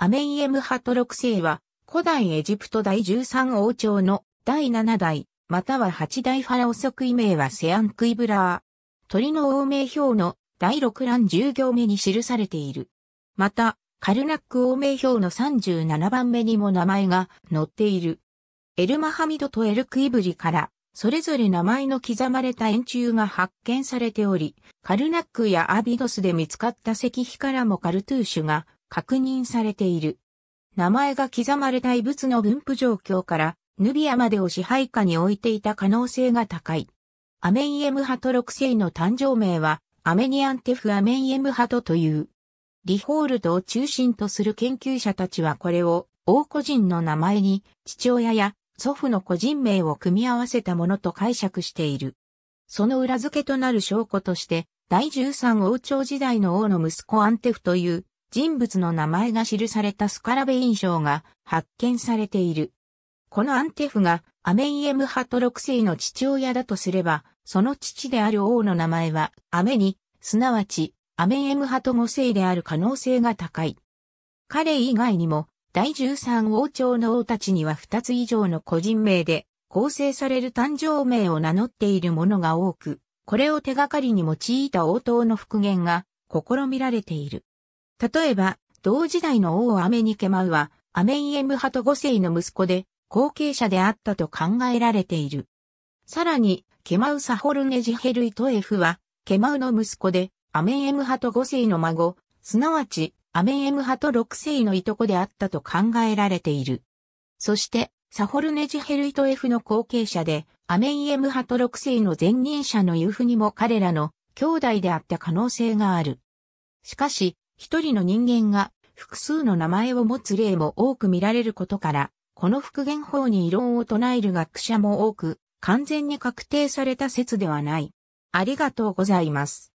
アメイエムハト6世は、古代エジプト第13王朝の第7代、または8代ファラオ即位名はセアンクイブラー。鳥の王名表の第6欄10行目に記されている。また、カルナック王名表の37番目にも名前が載っている。エルマハミドとエルクイブリから、それぞれ名前の刻まれた円柱が発見されており、カルナックやアビドスで見つかった石碑からもカルトゥーシュが確認されている。名前が刻まれた遺物の分布状況から、ヌビアまでを支配下に置いていた可能性が高い。アメンエムハト6世の誕生名は、アメニアンテフアメンエムハトという。リホールドを中心とする研究者たちはこれを、王個人の名前に、父親や祖父の個人名を組み合わせたものと解釈している。その裏付けとなる証拠として、第13王朝時代の王の息子アンテフという人物の名前が記されたスカラベ印象が発見されている。このアンテフがアメイエムハト6世の父親だとすれば、その父である王の名前はアメに、すなわちアメイエムハト5世である可能性が高い。彼以外にも、第13王朝の王たちには2つ以上の個人名で構成される誕生名を名乗っているものが多く、これを手がかりに用いた応答の復元が試みられている。例えば、同時代の王アメニケマウは、アメイエムハト5世の息子で、後継者であったと考えられている。さらに、ケマウサホルネジヘルイトエフは、ケマウの息子で、アメエムハト5世の孫、すなわち、アメエムハト6世のいとこであったと考えられている。そして、サホルネジヘルイトエフの後継者で、アメイエム派と6世の前任者のユフにも彼らの兄弟であった可能性がある。しかし、一人の人間が複数の名前を持つ例も多く見られることから、この復元法に異論を唱える学者も多く、完全に確定された説ではない。ありがとうございます。